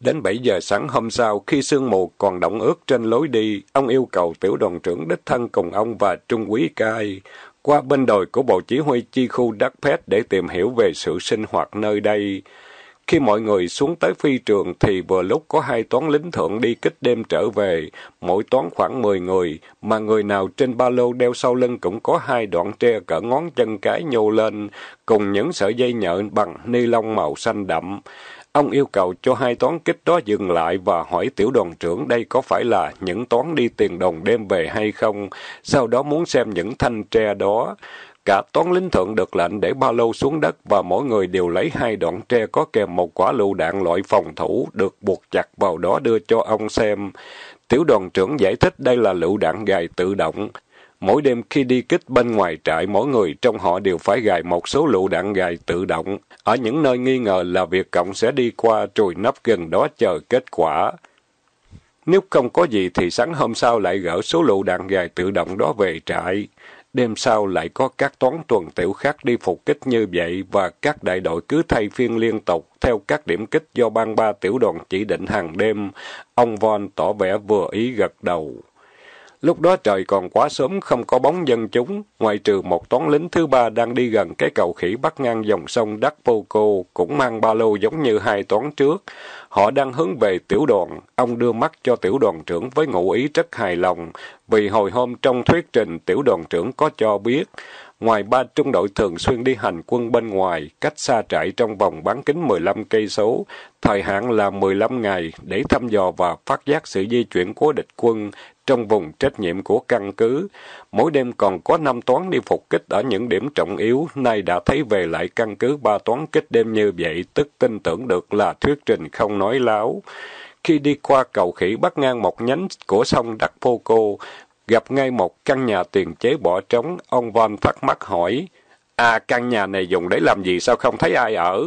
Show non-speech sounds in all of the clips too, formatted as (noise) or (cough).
Đến 7 giờ sáng hôm sau, khi sương mù còn động ướt trên lối đi, ông yêu cầu tiểu đoàn trưởng đích thân cùng ông và Trung Quý Cai qua bên đồi của bộ chỉ huy chi khu Đắc Pét để tìm hiểu về sự sinh hoạt nơi đây. Khi mọi người xuống tới phi trường thì vừa lúc có hai toán lính thượng đi kích đêm trở về, mỗi toán khoảng 10 người, mà người nào trên ba lô đeo sau lưng cũng có hai đoạn tre cỡ ngón chân cái nhô lên, cùng những sợi dây nhợ bằng ni lông màu xanh đậm. Ông yêu cầu cho hai toán kích đó dừng lại và hỏi tiểu đoàn trưởng đây có phải là những toán đi tiền đồng đem về hay không, sau đó muốn xem những thanh tre đó. Cả toán lính thượng được lệnh để ba lô xuống đất và mỗi người đều lấy hai đoạn tre có kèm một quả lựu đạn loại phòng thủ được buộc chặt vào đó đưa cho ông xem. Tiểu đoàn trưởng giải thích đây là lựu đạn gài tự động, Mỗi đêm khi đi kích bên ngoài trại, mỗi người trong họ đều phải gài một số lựu đạn gài tự động. Ở những nơi nghi ngờ là việc cộng sẽ đi qua trùi nắp gần đó chờ kết quả. Nếu không có gì thì sáng hôm sau lại gỡ số lựu đạn gài tự động đó về trại. Đêm sau lại có các toán tuần tiểu khác đi phục kích như vậy và các đại đội cứ thay phiên liên tục theo các điểm kích do ban ba tiểu đoàn chỉ định hàng đêm. Ông Von tỏ vẻ vừa ý gật đầu. Lúc đó trời còn quá sớm, không có bóng dân chúng, ngoài trừ một toán lính thứ ba đang đi gần cái cầu khỉ bắc ngang dòng sông Đắc Poco, cũng mang ba lô giống như hai toán trước. Họ đang hướng về tiểu đoàn, ông đưa mắt cho tiểu đoàn trưởng với ngụ ý rất hài lòng, vì hồi hôm trong thuyết trình tiểu đoàn trưởng có cho biết, Ngoài ba trung đội thường xuyên đi hành quân bên ngoài, cách xa trại trong vòng bán kính 15 cây số, thời hạn là 15 ngày để thăm dò và phát giác sự di chuyển của địch quân trong vùng trách nhiệm của căn cứ. Mỗi đêm còn có năm toán đi phục kích ở những điểm trọng yếu, nay đã thấy về lại căn cứ ba toán kích đêm như vậy, tức tin tưởng được là thuyết trình không nói láo khi đi qua cầu khỉ bắt ngang một nhánh của sông Đắc Phô Cô, Gặp ngay một căn nhà tiền chế bỏ trống, ông Von thắc mắc hỏi, À căn nhà này dùng để làm gì sao không thấy ai ở?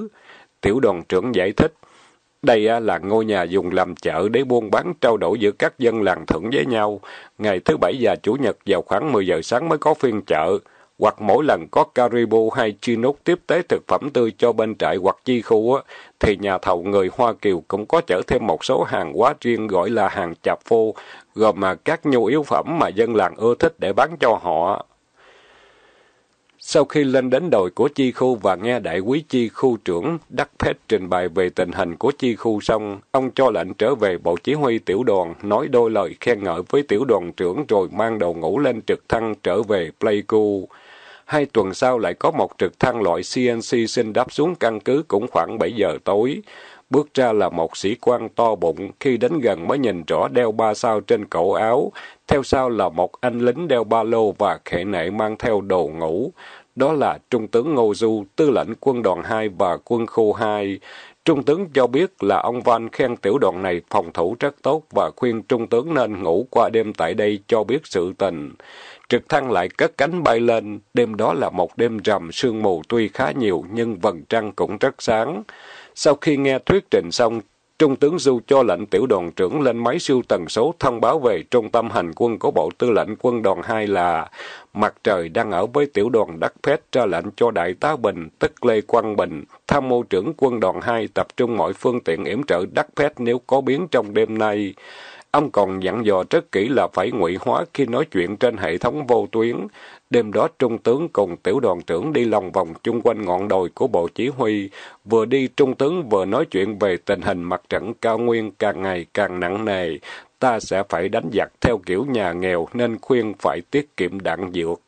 Tiểu đoàn trưởng giải thích, đây là ngôi nhà dùng làm chợ để buôn bán trao đổi giữa các dân làng thưởng với nhau. Ngày thứ bảy và chủ nhật vào khoảng 10 giờ sáng mới có phiên chợ hoặc mỗi lần có Caribou hay Chinook tiếp tế thực phẩm tươi cho bên trại hoặc chi khu, á, thì nhà thầu người Hoa Kiều cũng có chở thêm một số hàng hóa riêng gọi là hàng chạp phô, gồm mà các nhu yếu phẩm mà dân làng ưa thích để bán cho họ. Sau khi lên đến đồi của chi khu và nghe đại quý chi khu trưởng Đắc Pet trình bày về tình hình của chi khu xong, ông cho lệnh trở về bộ chỉ huy tiểu đoàn, nói đôi lời khen ngợi với tiểu đoàn trưởng rồi mang đầu ngủ lên trực thăng trở về Pleiku. Hai tuần sau lại có một trực thăng loại CNC xin đáp xuống căn cứ cũng khoảng 7 giờ tối. Bước ra là một sĩ quan to bụng, khi đến gần mới nhìn rõ đeo ba sao trên cổ áo. Theo sau là một anh lính đeo ba lô và khệ nệ mang theo đồ ngủ. Đó là Trung tướng Ngô Du, tư lệnh quân đoàn 2 và quân khu 2. Trung tướng cho biết là ông Van khen tiểu đoàn này phòng thủ rất tốt và khuyên trung tướng nên ngủ qua đêm tại đây cho biết sự tình. Trực thăng lại cất cánh bay lên, đêm đó là một đêm rằm sương mù tuy khá nhiều nhưng vầng trăng cũng rất sáng. Sau khi nghe thuyết trình xong, Trung tướng Du cho lệnh tiểu đoàn trưởng lên máy siêu tần số thông báo về trung tâm hành quân của Bộ Tư lệnh Quân đoàn 2 là Mặt trời đang ở với tiểu đoàn Đắc Phết ra lệnh cho Đại tá Bình, tức Lê Quang Bình, tham mưu trưởng quân đoàn 2 tập trung mọi phương tiện yểm trợ Đắc Phết nếu có biến trong đêm nay. Ông còn dặn dò rất kỹ là phải ngụy hóa khi nói chuyện trên hệ thống vô tuyến. Đêm đó trung tướng cùng tiểu đoàn trưởng đi lòng vòng chung quanh ngọn đồi của bộ chỉ huy. Vừa đi trung tướng vừa nói chuyện về tình hình mặt trận cao nguyên càng ngày càng nặng nề. Ta sẽ phải đánh giặc theo kiểu nhà nghèo nên khuyên phải tiết kiệm đạn dược.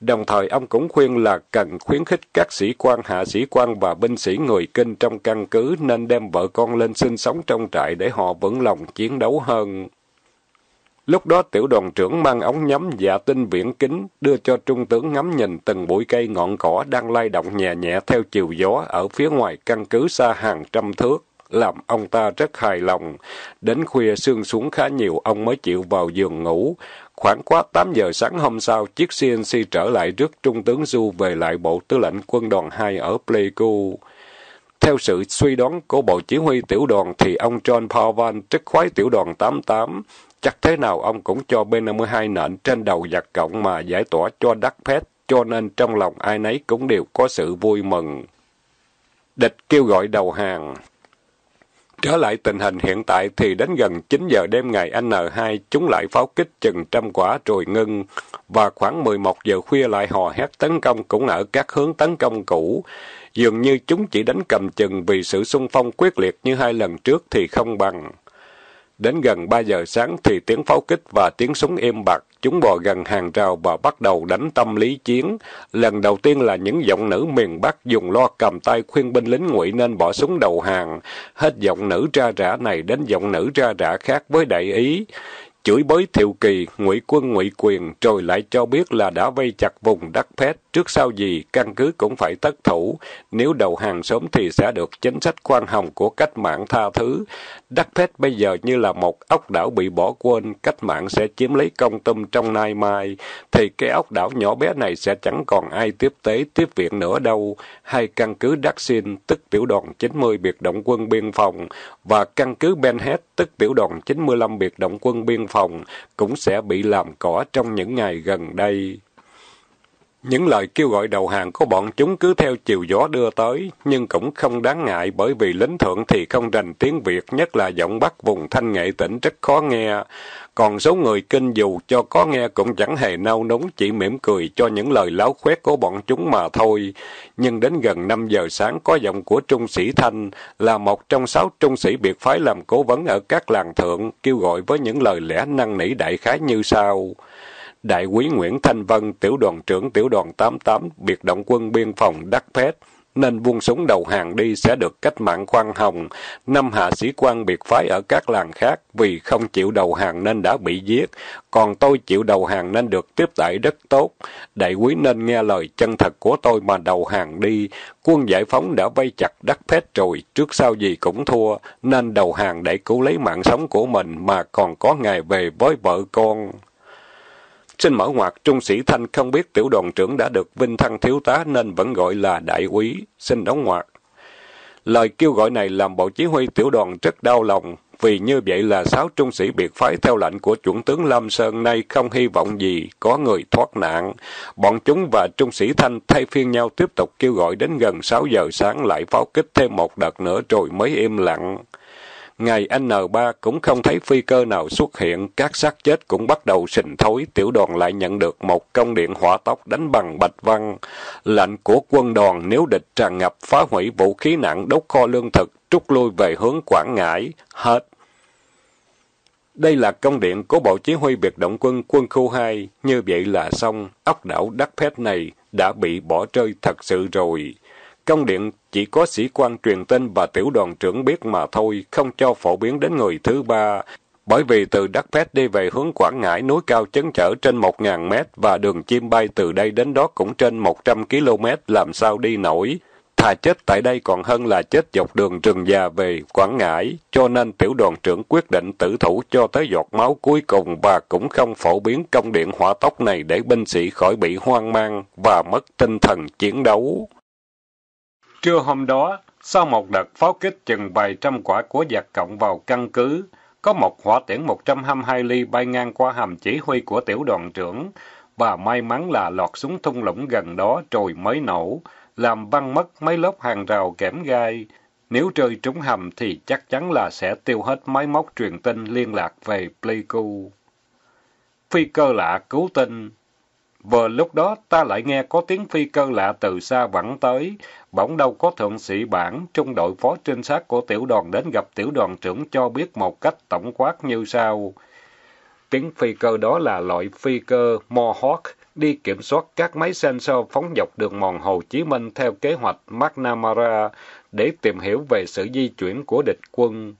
Đồng thời ông cũng khuyên là cần khuyến khích các sĩ quan, hạ sĩ quan và binh sĩ người kinh trong căn cứ nên đem vợ con lên sinh sống trong trại để họ vững lòng chiến đấu hơn. Lúc đó tiểu đoàn trưởng mang ống nhắm dạ tinh viễn kính đưa cho trung tướng ngắm nhìn từng bụi cây ngọn cỏ đang lay động nhẹ nhẹ theo chiều gió ở phía ngoài căn cứ xa hàng trăm thước, làm ông ta rất hài lòng. Đến khuya sương xuống khá nhiều ông mới chịu vào giường ngủ, Khoảng quá 8 giờ sáng hôm sau, chiếc CNC trở lại trước Trung tướng Du về lại Bộ Tư lệnh Quân đoàn 2 ở Pleiku. Theo sự suy đoán của Bộ Chỉ huy Tiểu đoàn thì ông John Powell chức khoái Tiểu đoàn 88. Chắc thế nào ông cũng cho B-52 nện trên đầu giặc cộng mà giải tỏa cho đắc phép cho nên trong lòng ai nấy cũng đều có sự vui mừng. Địch kêu gọi đầu hàng, Trở lại tình hình hiện tại thì đến gần 9 giờ đêm ngày N2, chúng lại pháo kích chừng trăm quả rồi ngưng, và khoảng 11 giờ khuya lại hò hét tấn công cũng ở các hướng tấn công cũ. Dường như chúng chỉ đánh cầm chừng vì sự xung phong quyết liệt như hai lần trước thì không bằng. Đến gần 3 giờ sáng thì tiếng pháo kích và tiếng súng êm bạc chúng bò gần hàng rào và bắt đầu đánh tâm lý chiến. Lần đầu tiên là những giọng nữ miền Bắc dùng lo cầm tay khuyên binh lính ngụy nên bỏ súng đầu hàng. Hết giọng nữ ra rã này đến giọng nữ ra rã khác với đại ý chửi bới thiệu kỳ, ngụy quân ngụy quyền, rồi lại cho biết là đã vây chặt vùng đất phép trước sau gì căn cứ cũng phải tất thủ, nếu đầu hàng sớm thì sẽ được chính sách khoan hồng của cách mạng tha thứ. Đất phép bây giờ như là một ốc đảo bị bỏ quên, cách mạng sẽ chiếm lấy công tâm trong nay mai, thì cái ốc đảo nhỏ bé này sẽ chẳng còn ai tiếp tế, tiếp viện nữa đâu. hay căn cứ Đắc Xin, tức tiểu đoàn 90 biệt động quân biên phòng, và căn cứ Benhet, tức tiểu đoàn 95 biệt động quân biên phòng, cũng sẽ bị làm cỏ trong những ngày gần đây. Những lời kêu gọi đầu hàng của bọn chúng cứ theo chiều gió đưa tới, nhưng cũng không đáng ngại bởi vì lính thượng thì không rành tiếng Việt, nhất là giọng Bắc vùng Thanh Nghệ tỉnh rất khó nghe. Còn số người kinh dù cho có nghe cũng chẳng hề nao núng, chỉ mỉm cười cho những lời láo khoét của bọn chúng mà thôi. Nhưng đến gần 5 giờ sáng có giọng của Trung sĩ Thanh, là một trong sáu trung sĩ biệt phái làm cố vấn ở các làng thượng, kêu gọi với những lời lẽ năng nỉ đại khái như sau. Đại quý Nguyễn Thanh Vân, tiểu đoàn trưởng tiểu đoàn 88, biệt động quân biên phòng Đắc Phét, nên buông súng đầu hàng đi sẽ được cách mạng khoan hồng. Năm hạ sĩ quan biệt phái ở các làng khác vì không chịu đầu hàng nên đã bị giết, còn tôi chịu đầu hàng nên được tiếp đãi rất tốt. Đại quý nên nghe lời chân thật của tôi mà đầu hàng đi. Quân giải phóng đã vây chặt đắc phết rồi, trước sau gì cũng thua, nên đầu hàng để cứu lấy mạng sống của mình mà còn có ngày về với vợ con. Xin mở ngoặc trung sĩ Thanh không biết tiểu đoàn trưởng đã được vinh thăng thiếu tá nên vẫn gọi là đại úy. Xin đóng ngoặc Lời kêu gọi này làm bộ chỉ huy tiểu đoàn rất đau lòng, vì như vậy là sáu trung sĩ biệt phái theo lệnh của chuẩn tướng Lâm Sơn nay không hy vọng gì có người thoát nạn. Bọn chúng và trung sĩ Thanh thay phiên nhau tiếp tục kêu gọi đến gần sáu giờ sáng lại pháo kích thêm một đợt nữa rồi mới im lặng. Ngày N3 cũng không thấy phi cơ nào xuất hiện, các xác chết cũng bắt đầu sình thối, tiểu đoàn lại nhận được một công điện hỏa tốc đánh bằng bạch văn. Lệnh của quân đoàn nếu địch tràn ngập phá hủy vũ khí nặng đốt kho lương thực, trút lui về hướng Quảng Ngãi. Hết. Đây là công điện của Bộ Chỉ huy Biệt động quân quân khu 2, như vậy là xong, ốc đảo Đắc Phét này đã bị bỏ rơi thật sự rồi. Trong điện chỉ có sĩ quan truyền tin và tiểu đoàn trưởng biết mà thôi, không cho phổ biến đến người thứ ba. Bởi vì từ Đắc Pét đi về hướng Quảng Ngãi, núi cao chấn trở trên 1.000 mét và đường chim bay từ đây đến đó cũng trên 100 km, làm sao đi nổi. Thà chết tại đây còn hơn là chết dọc đường rừng già về Quảng Ngãi, cho nên tiểu đoàn trưởng quyết định tử thủ cho tới giọt máu cuối cùng và cũng không phổ biến công điện hỏa tốc này để binh sĩ khỏi bị hoang mang và mất tinh thần chiến đấu. Trưa hôm đó, sau một đợt pháo kích chừng vài trăm quả của giặc cộng vào căn cứ, có một hỏa tiễn 122 ly bay ngang qua hầm chỉ huy của tiểu đoàn trưởng, và may mắn là lọt xuống thung lũng gần đó rồi mới nổ, làm văng mất mấy lớp hàng rào kẽm gai. Nếu rơi trúng hầm thì chắc chắn là sẽ tiêu hết máy móc truyền tin liên lạc về Pleiku. Phi cơ lạ cứu tinh Vừa lúc đó ta lại nghe có tiếng phi cơ lạ từ xa vẳng tới, bỗng đâu có thượng sĩ bản, trung đội phó trinh sát của tiểu đoàn đến gặp tiểu đoàn trưởng cho biết một cách tổng quát như sau. Tiếng phi cơ đó là loại phi cơ Mohawk, đi kiểm soát các máy sensor phóng dọc đường mòn Hồ Chí Minh theo kế hoạch McNamara để tìm hiểu về sự di chuyển của địch quân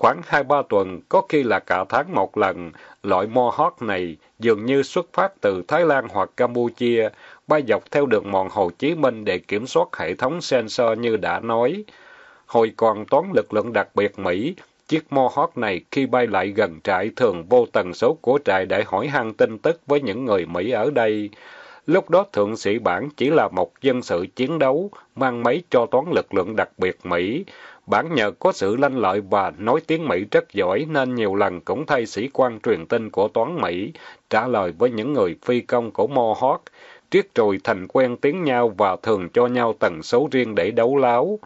khoảng hai ba tuần, có khi là cả tháng một lần. Loại mo hót này dường như xuất phát từ Thái Lan hoặc Campuchia, bay dọc theo đường mòn Hồ Chí Minh để kiểm soát hệ thống sensor như đã nói. Hồi còn toán lực lượng đặc biệt Mỹ, chiếc mo hót này khi bay lại gần trại thường vô tần số của trại để hỏi han tin tức với những người Mỹ ở đây. Lúc đó thượng sĩ bản chỉ là một dân sự chiến đấu, mang máy cho toán lực lượng đặc biệt Mỹ. Bản nhờ có sự lanh lợi và nói tiếng Mỹ rất giỏi nên nhiều lần cũng thay sĩ quan truyền tin của toán Mỹ trả lời với những người phi công của Mohawk, triết trùi thành quen tiếng nhau và thường cho nhau tần số riêng để đấu láo.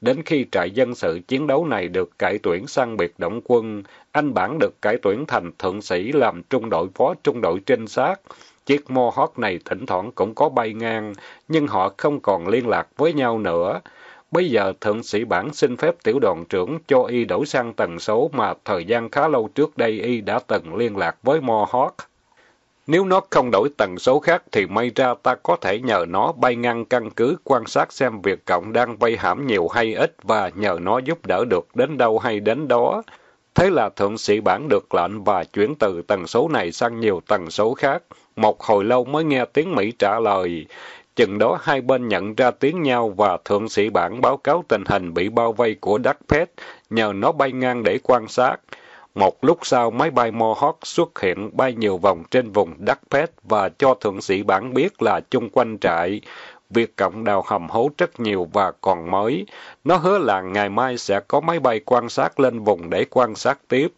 Đến khi trại dân sự chiến đấu này được cải tuyển sang biệt động quân, anh Bản được cải tuyển thành thượng sĩ làm trung đội phó trung đội trinh sát. Chiếc Mohawk này thỉnh thoảng cũng có bay ngang, nhưng họ không còn liên lạc với nhau nữa. Bây giờ thượng sĩ bản xin phép tiểu đoàn trưởng cho y đổi sang tần số mà thời gian khá lâu trước đây y đã từng liên lạc với Mohawk. Nếu nó không đổi tần số khác thì may ra ta có thể nhờ nó bay ngăn căn cứ quan sát xem việc cộng đang vây hãm nhiều hay ít và nhờ nó giúp đỡ được đến đâu hay đến đó. Thế là thượng sĩ bản được lệnh và chuyển từ tần số này sang nhiều tần số khác. Một hồi lâu mới nghe tiếng Mỹ trả lời. Chừng đó hai bên nhận ra tiếng nhau và thượng sĩ bản báo cáo tình hình bị bao vây của đất Pet, nhờ nó bay ngang để quan sát. Một lúc sau máy bay Mohawk xuất hiện bay nhiều vòng trên vùng đất Pet và cho thượng sĩ bản biết là chung quanh trại. Việc cộng đào hầm hố rất nhiều và còn mới. Nó hứa là ngày mai sẽ có máy bay quan sát lên vùng để quan sát tiếp.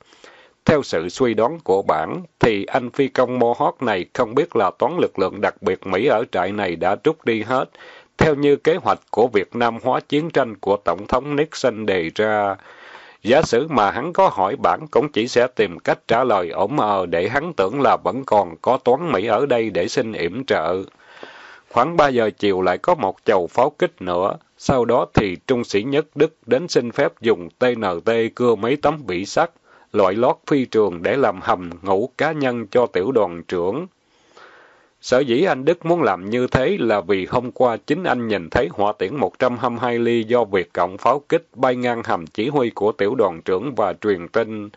Theo sự suy đoán của bản, thì anh phi công Mohawk này không biết là toán lực lượng đặc biệt Mỹ ở trại này đã rút đi hết, theo như kế hoạch của Việt Nam hóa chiến tranh của Tổng thống Nixon đề ra. Giả sử mà hắn có hỏi bản cũng chỉ sẽ tìm cách trả lời ổn ờ để hắn tưởng là vẫn còn có toán Mỹ ở đây để xin yểm trợ. Khoảng 3 giờ chiều lại có một chầu pháo kích nữa, sau đó thì trung sĩ nhất Đức đến xin phép dùng TNT cưa mấy tấm vỉ sắt loại lót phi trường để làm hầm ngủ cá nhân cho tiểu đoàn trưởng. Sở dĩ anh Đức muốn làm như thế là vì hôm qua chính anh nhìn thấy hỏa tiễn 122 ly do Việt Cộng pháo kích bay ngang hầm chỉ huy của tiểu đoàn trưởng và truyền tin.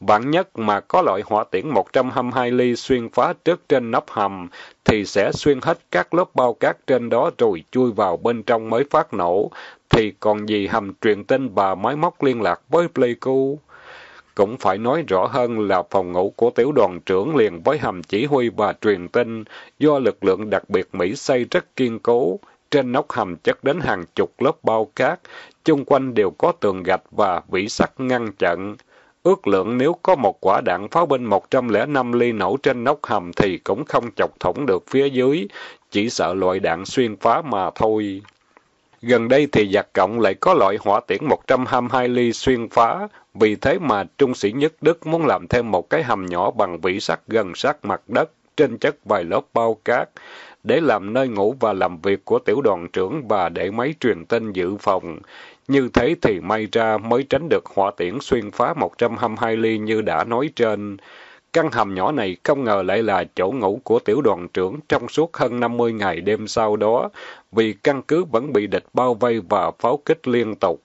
Bản nhất mà có loại hỏa tiễn 122 ly xuyên phá trước trên nắp hầm thì sẽ xuyên hết các lớp bao cát trên đó rồi chui vào bên trong mới phát nổ. Thì còn gì hầm truyền tin và máy móc liên lạc với Pleiku? cũng phải nói rõ hơn là phòng ngủ của tiểu đoàn trưởng liền với hầm chỉ huy và truyền tin, do lực lượng đặc biệt Mỹ xây rất kiên cố. Trên nóc hầm chất đến hàng chục lớp bao cát, chung quanh đều có tường gạch và vỉ sắt ngăn chặn. Ước lượng nếu có một quả đạn pháo binh 105 ly nổ trên nóc hầm thì cũng không chọc thủng được phía dưới, chỉ sợ loại đạn xuyên phá mà thôi. Gần đây thì giặc cộng lại có loại hỏa tiễn 122 ly xuyên phá, vì thế mà trung sĩ nhất Đức muốn làm thêm một cái hầm nhỏ bằng vỉ sắt gần sát mặt đất, trên chất vài lớp bao cát, để làm nơi ngủ và làm việc của tiểu đoàn trưởng và để máy truyền tin dự phòng. Như thế thì may ra mới tránh được hỏa tiễn xuyên phá 122 ly như đã nói trên. Căn hầm nhỏ này không ngờ lại là chỗ ngủ của tiểu đoàn trưởng trong suốt hơn 50 ngày đêm sau đó, vì căn cứ vẫn bị địch bao vây và pháo kích liên tục.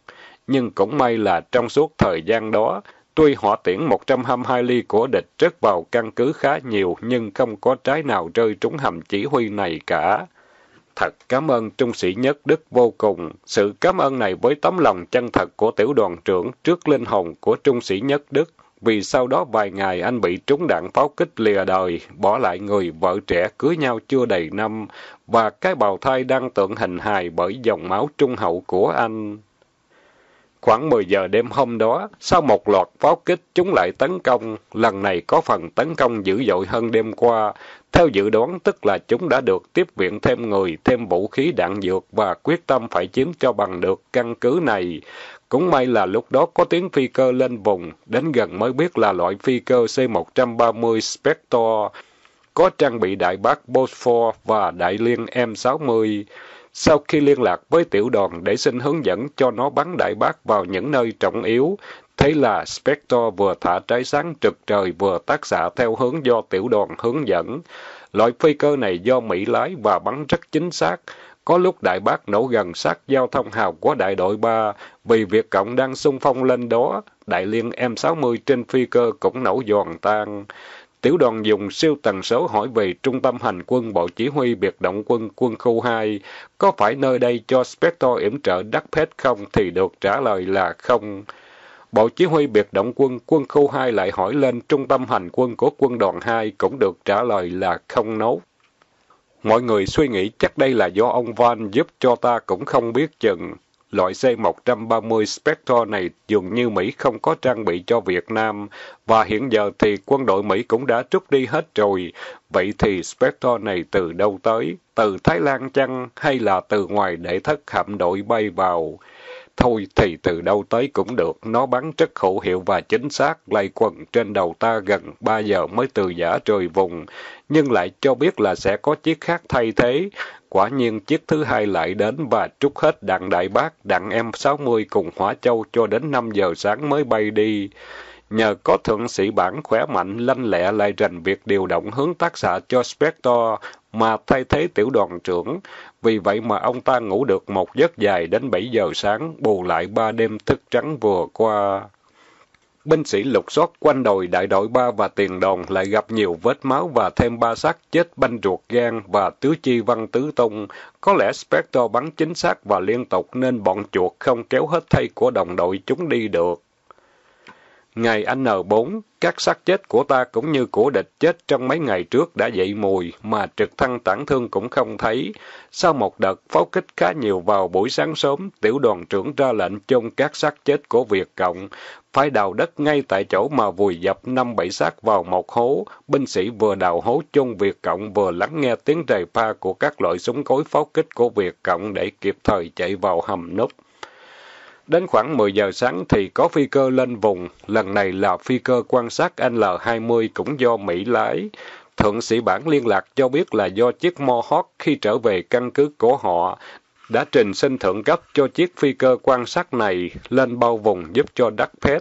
Nhưng cũng may là trong suốt thời gian đó, tuy hỏa tiễn 122 ly của địch rớt vào căn cứ khá nhiều nhưng không có trái nào rơi trúng hầm chỉ huy này cả. Thật cảm ơn trung sĩ nhất đức vô cùng. Sự cảm ơn này với tấm lòng chân thật của tiểu đoàn trưởng trước linh hồn của trung sĩ nhất đức vì sau đó vài ngày anh bị trúng đạn pháo kích lìa đời, bỏ lại người vợ trẻ cưới nhau chưa đầy năm, và cái bào thai đang tượng hình hài bởi dòng máu trung hậu của anh. Khoảng 10 giờ đêm hôm đó, sau một loạt pháo kích chúng lại tấn công, lần này có phần tấn công dữ dội hơn đêm qua. Theo dự đoán tức là chúng đã được tiếp viện thêm người, thêm vũ khí đạn dược và quyết tâm phải chiếm cho bằng được căn cứ này. Cũng may là lúc đó có tiếng phi cơ lên vùng, đến gần mới biết là loại phi cơ C-130 Spectre, có trang bị đại bác Bosphor và đại liên M-60. Sau khi liên lạc với tiểu đoàn để xin hướng dẫn cho nó bắn đại bác vào những nơi trọng yếu, thế là Spector vừa thả trái sáng trực trời vừa tác xạ theo hướng do tiểu đoàn hướng dẫn. Loại phi cơ này do Mỹ lái và bắn rất chính xác. Có lúc đại bác nổ gần sát giao thông hào của đại đội 3, vì việc Cộng đang xung phong lên đó, đại liên M60 trên phi cơ cũng nổ giòn tan. Tiểu đoàn dùng siêu tần số hỏi về trung tâm hành quân bộ chỉ huy biệt động quân quân khu 2, có phải nơi đây cho Spector yểm trợ đắc hết không thì được trả lời là không. Bộ chỉ huy biệt động quân quân khu 2 lại hỏi lên trung tâm hành quân của quân đoàn 2 cũng được trả lời là không nấu Mọi người suy nghĩ chắc đây là do ông Van giúp cho ta cũng không biết chừng. Loại C-130 Spectre này dường như Mỹ không có trang bị cho Việt Nam, và hiện giờ thì quân đội Mỹ cũng đã rút đi hết rồi. Vậy thì Spectre này từ đâu tới? Từ Thái Lan chăng? Hay là từ ngoài để thất hạm đội bay vào? Thôi thì từ đâu tới cũng được, nó bắn rất hữu hiệu và chính xác, lay quần trên đầu ta gần ba giờ mới từ giả trời vùng, nhưng lại cho biết là sẽ có chiếc khác thay thế. Quả nhiên chiếc thứ hai lại đến và trút hết đặng đại bác, đạn M60 cùng hỏa châu cho đến 5 giờ sáng mới bay đi. Nhờ có thượng sĩ bản khỏe mạnh, lanh lẹ lại rành việc điều động hướng tác xạ cho Spector mà thay thế tiểu đoàn trưởng. Vì vậy mà ông ta ngủ được một giấc dài đến 7 giờ sáng, bù lại ba đêm thức trắng vừa qua. Binh sĩ lục soát quanh đồi đại đội ba và tiền đồn lại gặp nhiều vết máu và thêm ba xác chết banh ruột gan và tứ chi văn tứ tung. Có lẽ Spectre bắn chính xác và liên tục nên bọn chuột không kéo hết thây của đồng đội chúng đi được. Ngày N4, các xác chết của ta cũng như của địch chết trong mấy ngày trước đã dậy mùi, mà trực thăng tản thương cũng không thấy. Sau một đợt pháo kích khá nhiều vào buổi sáng sớm, tiểu đoàn trưởng ra lệnh chôn các xác chết của Việt Cộng. Phải đào đất ngay tại chỗ mà vùi dập năm bảy xác vào một hố. Binh sĩ vừa đào hố chôn Việt Cộng vừa lắng nghe tiếng rầy pha của các loại súng cối pháo kích của Việt Cộng để kịp thời chạy vào hầm nút Đến khoảng 10 giờ sáng thì có phi cơ lên vùng, lần này là phi cơ quan sát L-20 cũng do Mỹ lái. Thượng sĩ bản liên lạc cho biết là do chiếc Mohawk khi trở về căn cứ của họ đã trình xin thượng cấp cho chiếc phi cơ quan sát này lên bao vùng giúp cho đắc phép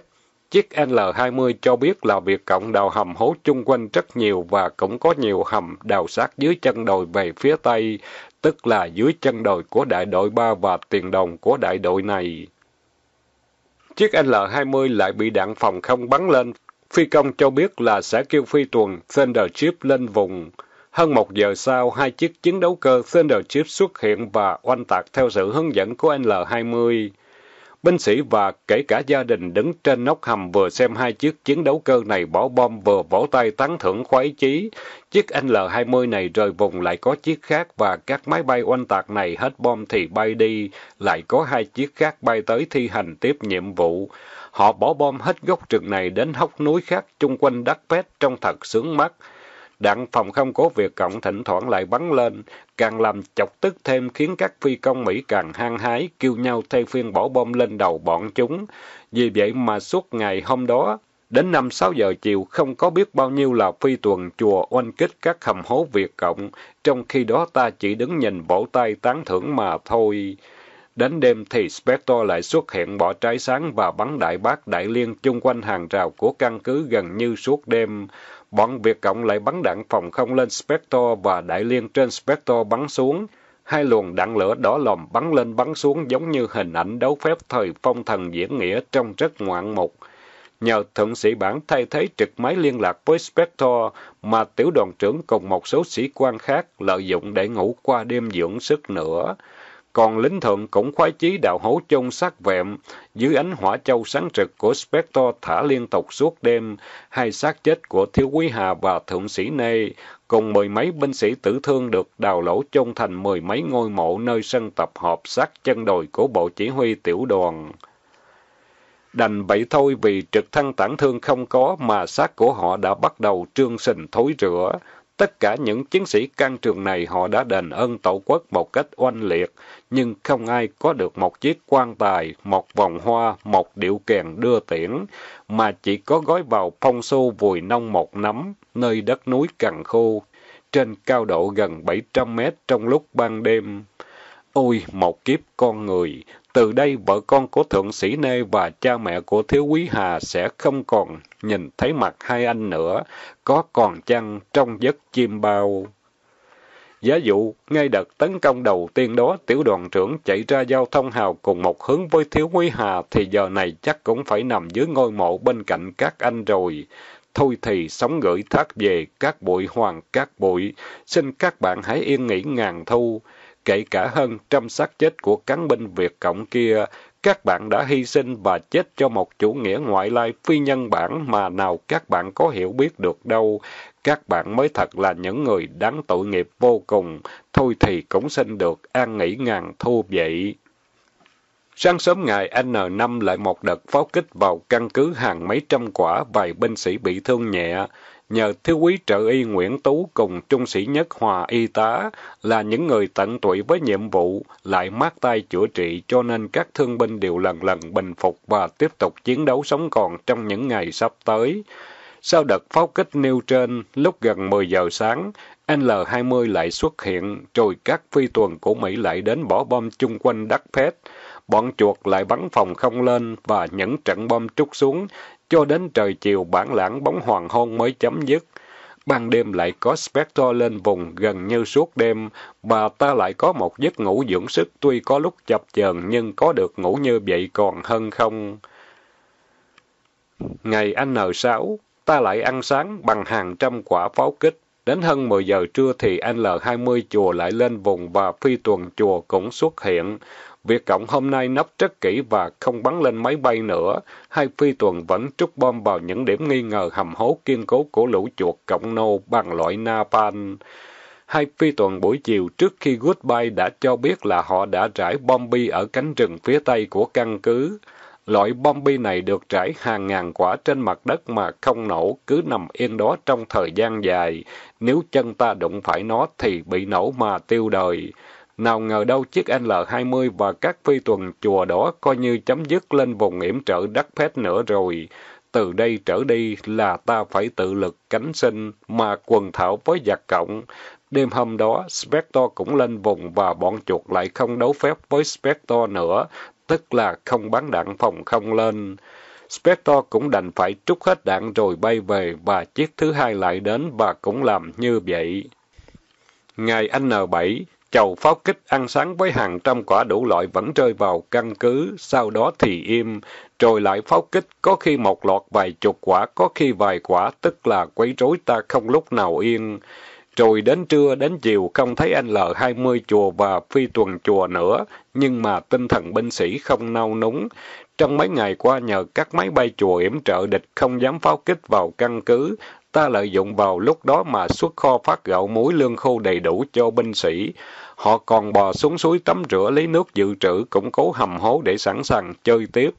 Chiếc L-20 cho biết là việc Cộng đào hầm hố chung quanh rất nhiều và cũng có nhiều hầm đào sát dưới chân đồi về phía Tây, tức là dưới chân đồi của đại đội 3 và tiền đồng của đại đội này. Chiếc L-20 lại bị đạn phòng không bắn lên. Phi công cho biết là sẽ kêu phi tuần Thundership lên vùng. Hơn một giờ sau, hai chiếc chiến đấu cơ Thundership xuất hiện và oanh tạc theo sự hướng dẫn của L-20. Binh sĩ và kể cả gia đình đứng trên nóc hầm vừa xem hai chiếc chiến đấu cơ này bỏ bom vừa vỗ tay tán thưởng khoái chí. Chiếc L-20 này rời vùng lại có chiếc khác và các máy bay oanh tạc này hết bom thì bay đi, lại có hai chiếc khác bay tới thi hành tiếp nhiệm vụ. Họ bỏ bom hết gốc trường này đến hốc núi khác chung quanh đất pet trong thật sướng mắt. Đạn phòng không của Việt Cộng thỉnh thoảng lại bắn lên, càng làm chọc tức thêm khiến các phi công Mỹ càng hăng hái, kêu nhau thay phiên bỏ bom lên đầu bọn chúng. Vì vậy mà suốt ngày hôm đó, đến năm sáu giờ chiều không có biết bao nhiêu là phi tuần chùa oanh kích các hầm hố Việt Cộng, trong khi đó ta chỉ đứng nhìn vỗ tay tán thưởng mà thôi. Đến đêm thì Spector lại xuất hiện bỏ trái sáng và bắn đại bác đại liên chung quanh hàng rào của căn cứ gần như suốt đêm bọn Việt Cộng lại bắn đạn phòng không lên Spectre và đại liên trên Spectre bắn xuống. Hai luồng đạn lửa đỏ lòm bắn lên bắn xuống giống như hình ảnh đấu phép thời phong thần diễn nghĩa trong rất ngoạn mục. Nhờ thượng sĩ bản thay thế trực máy liên lạc với Spectre mà tiểu đoàn trưởng cùng một số sĩ quan khác lợi dụng để ngủ qua đêm dưỡng sức nữa. Còn lính thượng cũng khoái chí đào hố chôn sắc vẹm, dưới ánh hỏa châu sáng rực của Spector thả liên tục suốt đêm, hai xác chết của thiếu quý Hà và thượng sĩ Nê, cùng mười mấy binh sĩ tử thương được đào lỗ chôn thành mười mấy ngôi mộ nơi sân tập họp sát chân đồi của bộ chỉ huy tiểu đoàn. Đành vậy thôi vì trực thăng tản thương không có mà xác của họ đã bắt đầu trương sình thối rữa Tất cả những chiến sĩ can trường này họ đã đền ơn tổ quốc một cách oanh liệt, nhưng không ai có được một chiếc quan tài, một vòng hoa, một điệu kèn đưa tiễn, mà chỉ có gói vào phong xô vùi nông một nắm, nơi đất núi cằn khô, trên cao độ gần 700 mét trong lúc ban đêm. Ôi, một kiếp con người! Từ đây vợ con của thượng sĩ Nê và cha mẹ của thiếu quý Hà sẽ không còn nhìn thấy mặt hai anh nữa, có còn chăng trong giấc chim bao. Giả dụ, ngay đợt tấn công đầu tiên đó, tiểu đoàn trưởng chạy ra giao thông hào cùng một hướng với thiếu quý hà, thì giờ này chắc cũng phải nằm dưới ngôi mộ bên cạnh các anh rồi. Thôi thì sóng gửi thác về, các bụi hoàng các bụi, xin các bạn hãy yên nghỉ ngàn thu. Kể cả hơn trăm xác chết của cán binh Việt Cộng kia, các bạn đã hy sinh và chết cho một chủ nghĩa ngoại lai phi nhân bản mà nào các bạn có hiểu biết được đâu. Các bạn mới thật là những người đáng tội nghiệp vô cùng. Thôi thì cũng xin được an nghỉ ngàn thu vậy. Sáng sớm ngày N5 lại một đợt pháo kích vào căn cứ hàng mấy trăm quả vài binh sĩ bị thương nhẹ nhờ thiếu úy trợ y Nguyễn Tú cùng trung sĩ nhất Hòa y tá là những người tận tụy với nhiệm vụ, lại mát tay chữa trị cho nên các thương binh đều lần lần bình phục và tiếp tục chiến đấu sống còn trong những ngày sắp tới. Sau đợt pháo kích nêu trên, lúc gần 10 giờ sáng, L-20 lại xuất hiện, rồi các phi tuần của Mỹ lại đến bỏ bom chung quanh đất Pet. Bọn chuột lại bắn phòng không lên và những trận bom trút xuống, cho đến trời chiều bản lãng bóng hoàng hôn mới chấm dứt. Ban đêm lại có Spectre lên vùng gần như suốt đêm, và ta lại có một giấc ngủ dưỡng sức tuy có lúc chập chờn nhưng có được ngủ như vậy còn hơn không. Ngày anh N6, ta lại ăn sáng bằng hàng trăm quả pháo kích. Đến hơn 10 giờ trưa thì anh L20 chùa lại lên vùng và phi tuần chùa cũng xuất hiện. Việt Cộng hôm nay nấp rất kỹ và không bắn lên máy bay nữa. Hai phi tuần vẫn trút bom vào những điểm nghi ngờ hầm hố kiên cố của lũ chuột Cộng Nô bằng loại napalm. Hai phi tuần buổi chiều trước khi goodbye đã cho biết là họ đã rải bom bi ở cánh rừng phía tây của căn cứ. Loại bom bi này được trải hàng ngàn quả trên mặt đất mà không nổ, cứ nằm yên đó trong thời gian dài. Nếu chân ta đụng phải nó thì bị nổ mà tiêu đời. Nào ngờ đâu chiếc L-20 và các phi tuần chùa đó coi như chấm dứt lên vùng yểm trợ đất phét nữa rồi. Từ đây trở đi là ta phải tự lực cánh sinh mà quần thảo với giặc cộng. Đêm hôm đó, Spector cũng lên vùng và bọn chuột lại không đấu phép với Spector nữa, tức là không bắn đạn phòng không lên. Spector cũng đành phải trút hết đạn rồi bay về và chiếc thứ hai lại đến và cũng làm như vậy. Ngày N7, Chầu pháo kích ăn sáng với hàng trăm quả đủ loại vẫn rơi vào căn cứ, sau đó thì im, rồi lại pháo kích, có khi một lọt vài chục quả, có khi vài quả, tức là quấy rối ta không lúc nào yên. Rồi đến trưa, đến chiều không thấy anh L20 chùa và phi tuần chùa nữa, nhưng mà tinh thần binh sĩ không nao núng. Trong mấy ngày qua nhờ các máy bay chùa yểm trợ địch không dám pháo kích vào căn cứ, Ta lợi dụng vào lúc đó mà xuất kho phát gạo muối lương khô đầy đủ cho binh sĩ. Họ còn bò xuống suối tắm rửa lấy nước dự trữ, củng cố hầm hố để sẵn sàng chơi tiếp.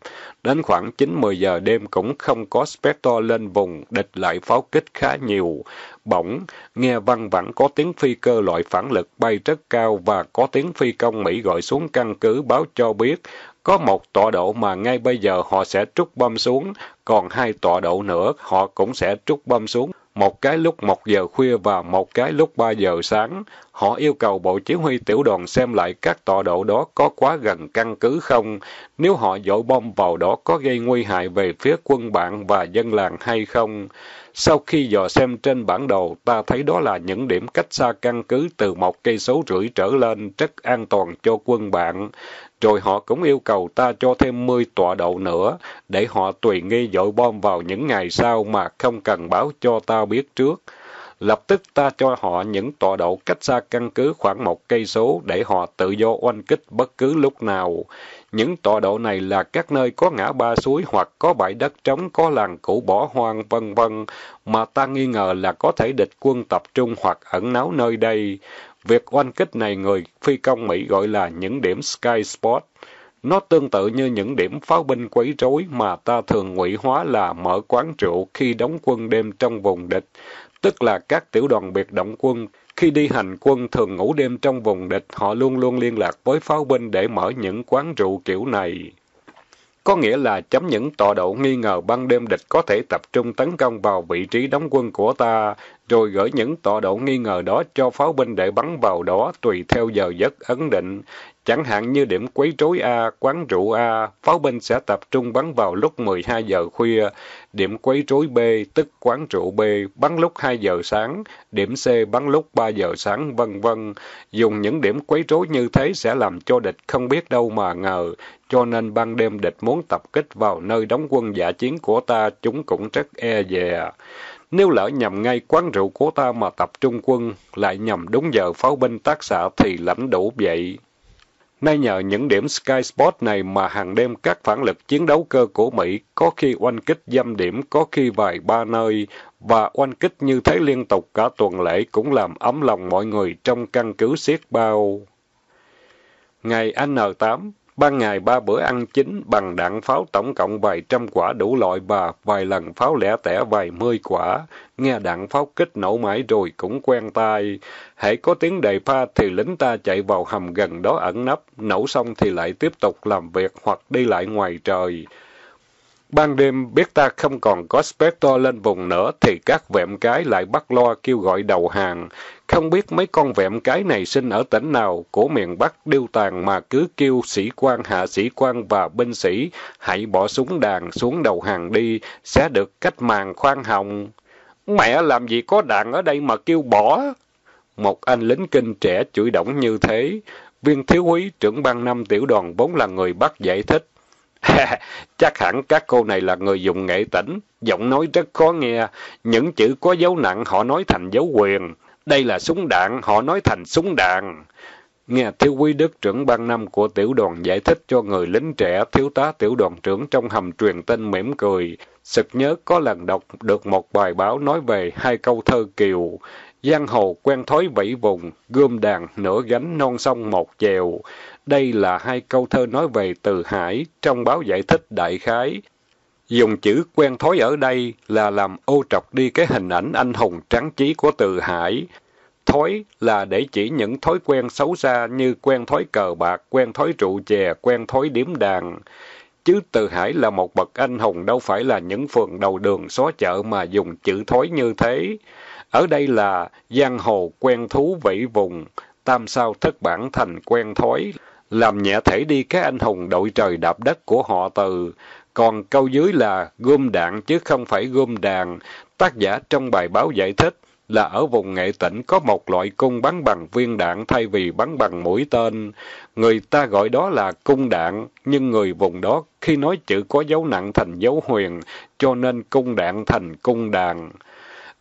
Đến khoảng 9-10 giờ đêm cũng không có Spector lên vùng, địch lại pháo kích khá nhiều. Bỗng, nghe văng vẳng có tiếng phi cơ loại phản lực bay rất cao và có tiếng phi công Mỹ gọi xuống căn cứ báo cho biết có một tọa độ mà ngay bây giờ họ sẽ trút bom xuống, còn hai tọa độ nữa họ cũng sẽ trút bom xuống, một cái lúc một giờ khuya và một cái lúc ba giờ sáng. Họ yêu cầu Bộ Chỉ huy Tiểu đoàn xem lại các tọa độ đó có quá gần căn cứ không, nếu họ dội bom vào đó có gây nguy hại về phía quân bạn và dân làng hay không. Sau khi dò xem trên bản đồ, ta thấy đó là những điểm cách xa căn cứ từ một cây số rưỡi trở lên, rất an toàn cho quân bạn. Rồi họ cũng yêu cầu ta cho thêm 10 tọa độ nữa, để họ tùy nghi dội bom vào những ngày sau mà không cần báo cho ta biết trước lập tức ta cho họ những tọa độ cách xa căn cứ khoảng một cây số để họ tự do oanh kích bất cứ lúc nào. Những tọa độ này là các nơi có ngã ba suối hoặc có bãi đất trống, có làng cũ bỏ hoang vân vân mà ta nghi ngờ là có thể địch quân tập trung hoặc ẩn náu nơi đây. Việc oanh kích này người phi công Mỹ gọi là những điểm sky spot. Nó tương tự như những điểm pháo binh quấy rối mà ta thường ngụy hóa là mở quán rượu khi đóng quân đêm trong vùng địch tức là các tiểu đoàn biệt động quân. Khi đi hành quân thường ngủ đêm trong vùng địch, họ luôn luôn liên lạc với pháo binh để mở những quán rượu kiểu này. Có nghĩa là chấm những tọa độ nghi ngờ ban đêm địch có thể tập trung tấn công vào vị trí đóng quân của ta, rồi gửi những tọa độ nghi ngờ đó cho pháo binh để bắn vào đó tùy theo giờ giấc ấn định. Chẳng hạn như điểm quấy rối A, quán rượu A, pháo binh sẽ tập trung bắn vào lúc 12 giờ khuya. Điểm quấy rối B, tức quán rượu B, bắn lúc 2 giờ sáng. Điểm C bắn lúc 3 giờ sáng, vân vân. Dùng những điểm quấy rối như thế sẽ làm cho địch không biết đâu mà ngờ. Cho nên ban đêm địch muốn tập kích vào nơi đóng quân giả chiến của ta, chúng cũng rất e dè. Nếu lỡ nhầm ngay quán rượu của ta mà tập trung quân, lại nhầm đúng giờ pháo binh tác xạ thì lãnh đủ vậy. Nay nhờ những điểm Sky Spot này mà hàng đêm các phản lực chiến đấu cơ của Mỹ có khi oanh kích dâm điểm, có khi vài ba nơi, và oanh kích như thế liên tục cả tuần lễ cũng làm ấm lòng mọi người trong căn cứ siết bao. Ngày N8, ban ngày ba bữa ăn chính bằng đạn pháo tổng cộng vài trăm quả đủ loại và vài lần pháo lẻ tẻ vài mươi quả, nghe đạn pháo kích nổ mãi rồi cũng quen tai. Hãy có tiếng đề pha thì lính ta chạy vào hầm gần đó ẩn nấp, nổ xong thì lại tiếp tục làm việc hoặc đi lại ngoài trời. Ban đêm biết ta không còn có Spectre lên vùng nữa thì các vẹm cái lại bắt lo kêu gọi đầu hàng. Không biết mấy con vẹm cái này sinh ở tỉnh nào của miền Bắc điêu tàn mà cứ kêu sĩ quan, hạ sĩ quan và binh sĩ hãy bỏ súng đàn xuống đầu hàng đi sẽ được cách màng khoan hồng. Mẹ làm gì có đạn ở đây mà kêu bỏ. Một anh lính kinh trẻ chửi động như thế. Viên thiếu úy trưởng ban năm tiểu đoàn vốn là người bắt giải thích. (laughs) chắc hẳn các cô này là người dùng nghệ tĩnh, giọng nói rất khó nghe. Những chữ có dấu nặng họ nói thành dấu quyền. Đây là súng đạn, họ nói thành súng đạn. Nghe thiếu quý đức trưởng ban năm của tiểu đoàn giải thích cho người lính trẻ, thiếu tá tiểu đoàn trưởng trong hầm truyền tin mỉm cười. Sực nhớ có lần đọc được một bài báo nói về hai câu thơ kiều. Giang hồ quen thói vẫy vùng, gươm đàn nửa gánh non sông một chèo. Đây là hai câu thơ nói về Từ Hải trong báo giải thích đại khái. Dùng chữ quen thói ở đây là làm ô trọc đi cái hình ảnh anh hùng tráng trí của Từ Hải thói là để chỉ những thói quen xấu xa như quen thói cờ bạc, quen thói rượu chè, quen thói điếm đàn. Chứ Từ Hải là một bậc anh hùng đâu phải là những phường đầu đường xó chợ mà dùng chữ thói như thế. Ở đây là giang hồ quen thú vẫy vùng, tam sao thất bản thành quen thói, làm nhẹ thể đi cái anh hùng đội trời đạp đất của họ từ. Còn câu dưới là gươm đạn chứ không phải gươm đàn, tác giả trong bài báo giải thích là ở vùng nghệ tỉnh có một loại cung bắn bằng viên đạn thay vì bắn bằng mũi tên. Người ta gọi đó là cung đạn, nhưng người vùng đó khi nói chữ có dấu nặng thành dấu huyền, cho nên cung đạn thành cung đàn.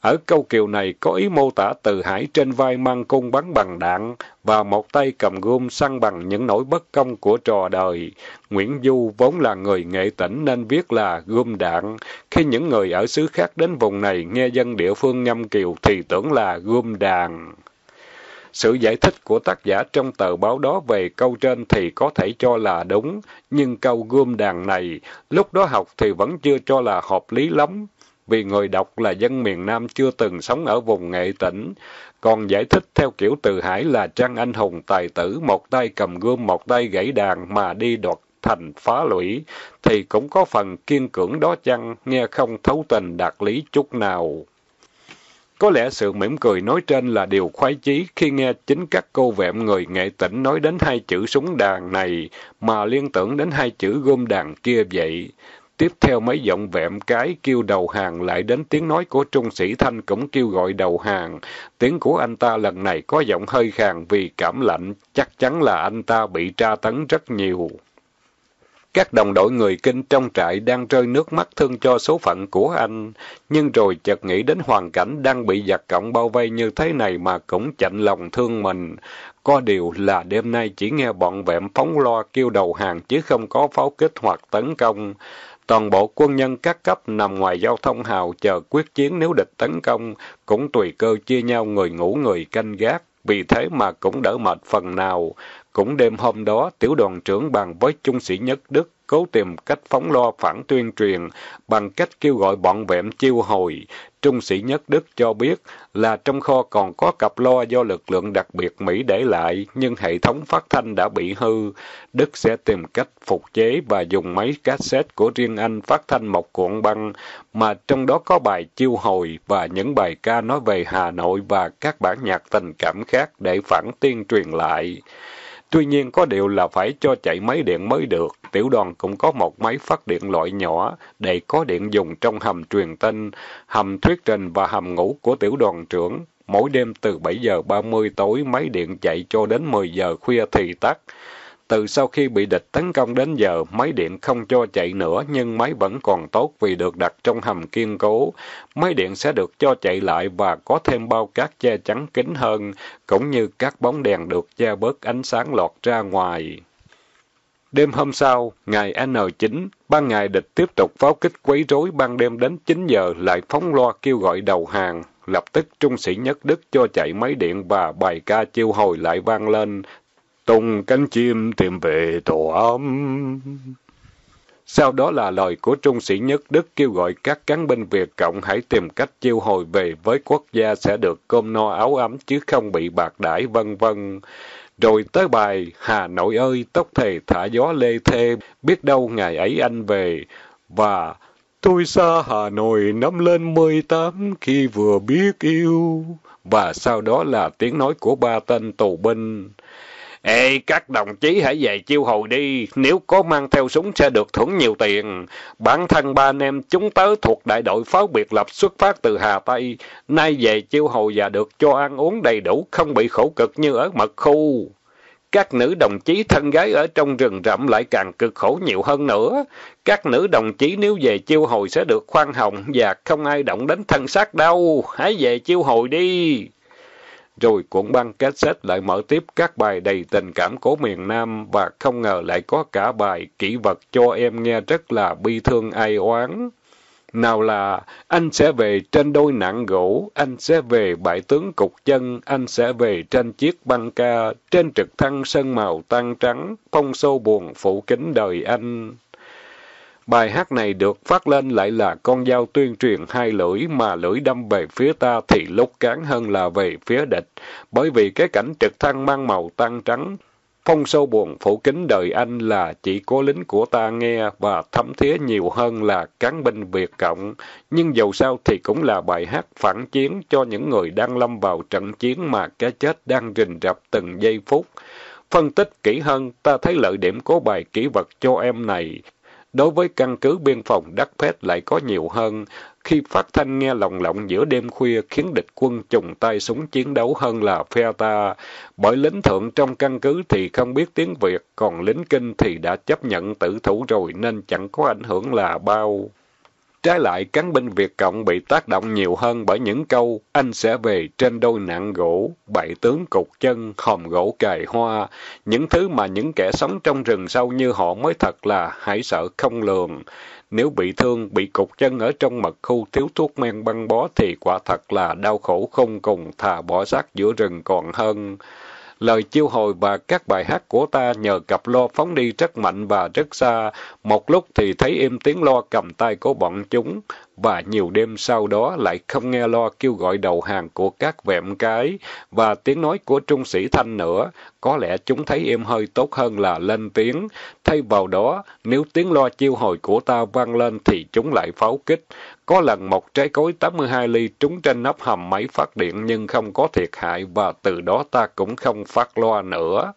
Ở câu kiều này có ý mô tả từ hải trên vai mang cung bắn bằng đạn và một tay cầm gươm săn bằng những nỗi bất công của trò đời. Nguyễn Du vốn là người nghệ tỉnh nên viết là gươm đạn. Khi những người ở xứ khác đến vùng này nghe dân địa phương ngâm kiều thì tưởng là gươm đàn. Sự giải thích của tác giả trong tờ báo đó về câu trên thì có thể cho là đúng, nhưng câu gươm đàn này lúc đó học thì vẫn chưa cho là hợp lý lắm vì người đọc là dân miền Nam chưa từng sống ở vùng nghệ tỉnh. Còn giải thích theo kiểu từ hải là trang anh hùng tài tử, một tay cầm gươm, một tay gãy đàn mà đi đoạt thành phá lũy, thì cũng có phần kiên cưỡng đó chăng, nghe không thấu tình đạt lý chút nào. Có lẽ sự mỉm cười nói trên là điều khoái chí khi nghe chính các cô vẹm người nghệ tỉnh nói đến hai chữ súng đàn này mà liên tưởng đến hai chữ gom đàn kia vậy. Tiếp theo mấy giọng vẹm cái kêu đầu hàng lại đến tiếng nói của trung sĩ Thanh cũng kêu gọi đầu hàng. Tiếng của anh ta lần này có giọng hơi khàn vì cảm lạnh, chắc chắn là anh ta bị tra tấn rất nhiều. Các đồng đội người kinh trong trại đang rơi nước mắt thương cho số phận của anh, nhưng rồi chợt nghĩ đến hoàn cảnh đang bị giặc cộng bao vây như thế này mà cũng chạnh lòng thương mình. Có điều là đêm nay chỉ nghe bọn vẹm phóng loa kêu đầu hàng chứ không có pháo kích hoặc tấn công. Toàn bộ quân nhân các cấp nằm ngoài giao thông hào chờ quyết chiến nếu địch tấn công, cũng tùy cơ chia nhau người ngủ người canh gác, vì thế mà cũng đỡ mệt phần nào. Cũng đêm hôm đó, tiểu đoàn trưởng bàn với trung sĩ nhất Đức, cố tìm cách phóng lo phản tuyên truyền bằng cách kêu gọi bọn vẹm chiêu hồi. Trung sĩ Nhất Đức cho biết là trong kho còn có cặp loa do lực lượng đặc biệt Mỹ để lại, nhưng hệ thống phát thanh đã bị hư. Đức sẽ tìm cách phục chế và dùng máy cassette của riêng anh phát thanh một cuộn băng, mà trong đó có bài chiêu hồi và những bài ca nói về Hà Nội và các bản nhạc tình cảm khác để phản tuyên truyền lại. Tuy nhiên có điều là phải cho chạy máy điện mới được. Tiểu đoàn cũng có một máy phát điện loại nhỏ để có điện dùng trong hầm truyền tin, hầm thuyết trình và hầm ngủ của tiểu đoàn trưởng. Mỗi đêm từ 7 giờ 30 tối máy điện chạy cho đến 10 giờ khuya thì tắt. Từ sau khi bị địch tấn công đến giờ, máy điện không cho chạy nữa, nhưng máy vẫn còn tốt vì được đặt trong hầm kiên cố. Máy điện sẽ được cho chạy lại và có thêm bao cát che chắn kín hơn, cũng như các bóng đèn được che bớt ánh sáng lọt ra ngoài. Đêm hôm sau, ngày N9, ban ngày địch tiếp tục pháo kích quấy rối ban đêm đến 9 giờ lại phóng loa kêu gọi đầu hàng. Lập tức trung sĩ nhất Đức cho chạy máy điện và bài ca chiêu hồi lại vang lên, tung cánh chim tìm về tổ ấm. Sau đó là lời của trung sĩ Nhất Đức kêu gọi các cán binh Việt Cộng hãy tìm cách chiêu hồi về với quốc gia sẽ được cơm no áo ấm chứ không bị bạc đãi vân vân. Rồi tới bài Hà Nội ơi tóc thề thả gió lê thê, biết đâu ngày ấy anh về. Và tôi xa Hà Nội năm lên mười tám khi vừa biết yêu. Và sau đó là tiếng nói của ba tên tù binh. Ê, các đồng chí hãy về chiêu hồi đi, nếu có mang theo súng sẽ được thưởng nhiều tiền. Bản thân ba anh em chúng tớ thuộc đại đội pháo biệt lập xuất phát từ Hà Tây, nay về chiêu hồi và được cho ăn uống đầy đủ, không bị khổ cực như ở mật khu. Các nữ đồng chí thân gái ở trong rừng rậm lại càng cực khổ nhiều hơn nữa. Các nữ đồng chí nếu về chiêu hồi sẽ được khoan hồng và không ai động đến thân xác đâu. Hãy về chiêu hồi đi rồi cuộn băng cassette lại mở tiếp các bài đầy tình cảm của miền Nam và không ngờ lại có cả bài kỹ vật cho em nghe rất là bi thương ai oán. Nào là anh sẽ về trên đôi nặng gỗ, anh sẽ về bãi tướng cục chân, anh sẽ về trên chiếc băng ca, trên trực thăng sơn màu tan trắng, phong sâu buồn phủ kính đời anh. Bài hát này được phát lên lại là con dao tuyên truyền hai lưỡi mà lưỡi đâm về phía ta thì lúc cán hơn là về phía địch, bởi vì cái cảnh trực thăng mang màu tan trắng. Phong sâu buồn phủ kính đời anh là chỉ có lính của ta nghe và thấm thía nhiều hơn là cán binh Việt Cộng, nhưng dầu sao thì cũng là bài hát phản chiến cho những người đang lâm vào trận chiến mà cái chết đang rình rập từng giây phút. Phân tích kỹ hơn, ta thấy lợi điểm của bài kỹ vật cho em này đối với căn cứ biên phòng Đắc Phét lại có nhiều hơn. Khi phát thanh nghe lồng lộng giữa đêm khuya khiến địch quân trùng tay súng chiến đấu hơn là phe ta. Bởi lính thượng trong căn cứ thì không biết tiếng Việt, còn lính kinh thì đã chấp nhận tử thủ rồi nên chẳng có ảnh hưởng là bao. Trái lại, cán binh Việt Cộng bị tác động nhiều hơn bởi những câu anh sẽ về trên đôi nạn gỗ, bảy tướng cục chân, hòm gỗ cài hoa. Những thứ mà những kẻ sống trong rừng sâu như họ mới thật là hãy sợ không lường. Nếu bị thương, bị cục chân ở trong mật khu thiếu thuốc men băng bó thì quả thật là đau khổ không cùng thà bỏ xác giữa rừng còn hơn. Lời chiêu hồi và các bài hát của ta nhờ cặp lo phóng đi rất mạnh và rất xa. Một lúc thì thấy im tiếng lo cầm tay của bọn chúng và nhiều đêm sau đó lại không nghe lo kêu gọi đầu hàng của các vẹm cái, và tiếng nói của trung sĩ Thanh nữa. Có lẽ chúng thấy em hơi tốt hơn là lên tiếng. Thay vào đó, nếu tiếng lo chiêu hồi của ta vang lên thì chúng lại pháo kích. Có lần một trái cối 82 ly trúng trên nắp hầm máy phát điện nhưng không có thiệt hại và từ đó ta cũng không phát loa nữa.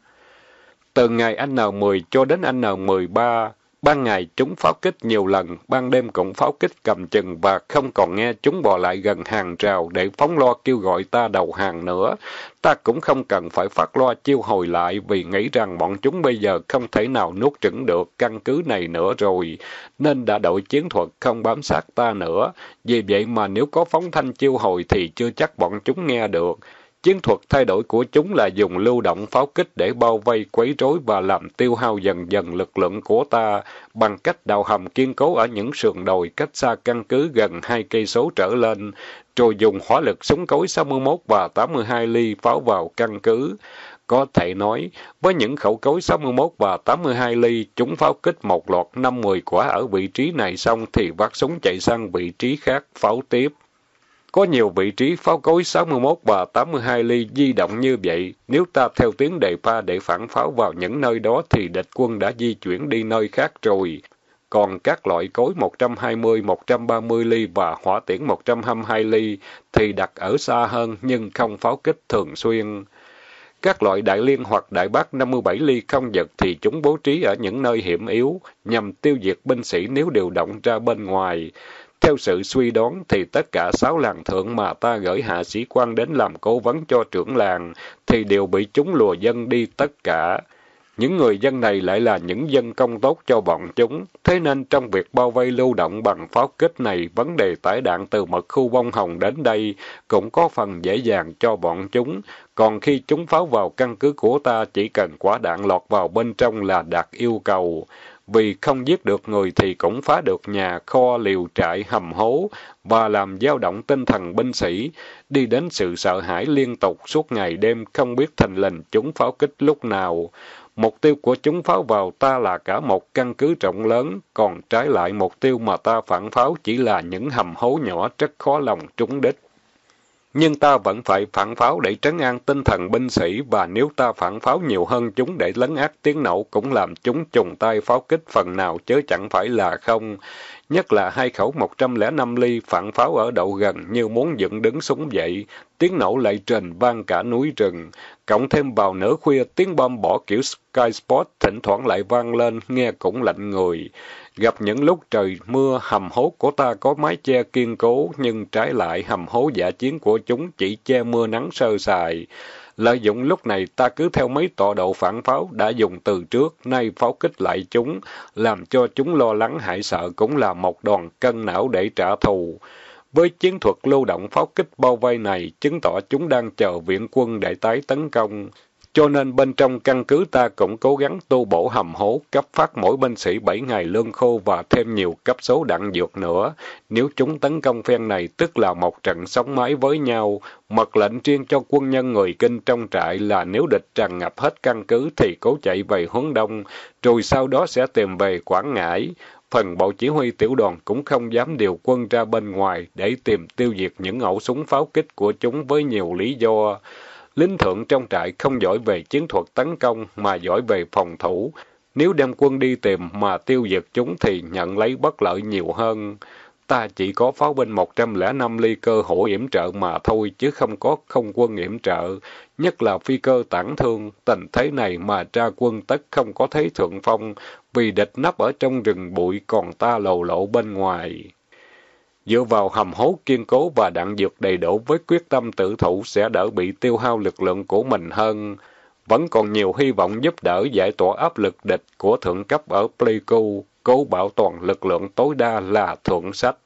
Từ ngày N10 cho đến N13, Ban ngày chúng pháo kích nhiều lần, ban đêm cũng pháo kích cầm chừng và không còn nghe chúng bò lại gần hàng rào để phóng lo kêu gọi ta đầu hàng nữa. Ta cũng không cần phải phát lo chiêu hồi lại vì nghĩ rằng bọn chúng bây giờ không thể nào nuốt chửng được căn cứ này nữa rồi, nên đã đổi chiến thuật không bám sát ta nữa. Vì vậy mà nếu có phóng thanh chiêu hồi thì chưa chắc bọn chúng nghe được. Chiến thuật thay đổi của chúng là dùng lưu động pháo kích để bao vây quấy rối và làm tiêu hao dần dần lực lượng của ta bằng cách đào hầm kiên cố ở những sườn đồi cách xa căn cứ gần hai cây số trở lên, rồi dùng hỏa lực súng cối 61 và 82 ly pháo vào căn cứ. Có thể nói, với những khẩu cối 61 và 82 ly, chúng pháo kích một loạt năm mười quả ở vị trí này xong thì vác súng chạy sang vị trí khác pháo tiếp. Có nhiều vị trí pháo cối 61 và 82 ly di động như vậy, nếu ta theo tiếng đề pha để phản pháo vào những nơi đó thì địch quân đã di chuyển đi nơi khác rồi. Còn các loại cối 120, 130 ly và hỏa tiễn 122 ly thì đặt ở xa hơn nhưng không pháo kích thường xuyên. Các loại đại liên hoặc đại bác 57 ly không giật thì chúng bố trí ở những nơi hiểm yếu, nhằm tiêu diệt binh sĩ nếu điều động ra bên ngoài theo sự suy đoán thì tất cả sáu làng thượng mà ta gửi hạ sĩ quan đến làm cố vấn cho trưởng làng thì đều bị chúng lùa dân đi tất cả. Những người dân này lại là những dân công tốt cho bọn chúng, thế nên trong việc bao vây lưu động bằng pháo kích này, vấn đề tải đạn từ mật khu bông hồng đến đây cũng có phần dễ dàng cho bọn chúng. Còn khi chúng pháo vào căn cứ của ta, chỉ cần quả đạn lọt vào bên trong là đạt yêu cầu. Vì không giết được người thì cũng phá được nhà, kho, liều trại, hầm hố, và làm dao động tinh thần binh sĩ, đi đến sự sợ hãi liên tục suốt ngày đêm, không biết thành lình chúng pháo kích lúc nào. Mục tiêu của chúng pháo vào ta là cả một căn cứ rộng lớn, còn trái lại mục tiêu mà ta phản pháo chỉ là những hầm hố nhỏ rất khó lòng trúng đích nhưng ta vẫn phải phản pháo để trấn an tinh thần binh sĩ và nếu ta phản pháo nhiều hơn chúng để lấn át tiếng nổ cũng làm chúng trùng tay pháo kích phần nào chứ chẳng phải là không. Nhất là hai khẩu 105 ly phản pháo ở đậu gần như muốn dựng đứng súng dậy, tiếng nổ lại trền vang cả núi rừng. Cộng thêm vào nửa khuya tiếng bom bỏ kiểu Sky Sport thỉnh thoảng lại vang lên, nghe cũng lạnh người. Gặp những lúc trời mưa, hầm hố của ta có mái che kiên cố, nhưng trái lại hầm hố giả chiến của chúng chỉ che mưa nắng sơ sài. Lợi dụng lúc này ta cứ theo mấy tọa độ phản pháo đã dùng từ trước, nay pháo kích lại chúng, làm cho chúng lo lắng hại sợ cũng là một đoàn cân não để trả thù. Với chiến thuật lưu động pháo kích bao vây này, chứng tỏ chúng đang chờ viện quân để tái tấn công. Cho nên bên trong căn cứ ta cũng cố gắng tu bổ hầm hố, cấp phát mỗi binh sĩ 7 ngày lương khô và thêm nhiều cấp số đạn dược nữa. Nếu chúng tấn công phen này tức là một trận sóng mái với nhau. Mật lệnh riêng cho quân nhân người kinh trong trại là nếu địch tràn ngập hết căn cứ thì cố chạy về hướng đông, rồi sau đó sẽ tìm về Quảng Ngãi phần bộ chỉ huy tiểu đoàn cũng không dám điều quân ra bên ngoài để tìm tiêu diệt những ẩu súng pháo kích của chúng với nhiều lý do. Lính thượng trong trại không giỏi về chiến thuật tấn công mà giỏi về phòng thủ. Nếu đem quân đi tìm mà tiêu diệt chúng thì nhận lấy bất lợi nhiều hơn. Ta chỉ có pháo binh 105 ly cơ hổ yểm trợ mà thôi chứ không có không quân yểm trợ. Nhất là phi cơ tản thương, tình thế này mà tra quân tất không có thấy thượng phong vì địch nấp ở trong rừng bụi còn ta lầu lộ bên ngoài. Dựa vào hầm hố kiên cố và đạn dược đầy đủ với quyết tâm tự thủ sẽ đỡ bị tiêu hao lực lượng của mình hơn. Vẫn còn nhiều hy vọng giúp đỡ giải tỏa áp lực địch của thượng cấp ở Pleiku, cố bảo toàn lực lượng tối đa là thượng sách.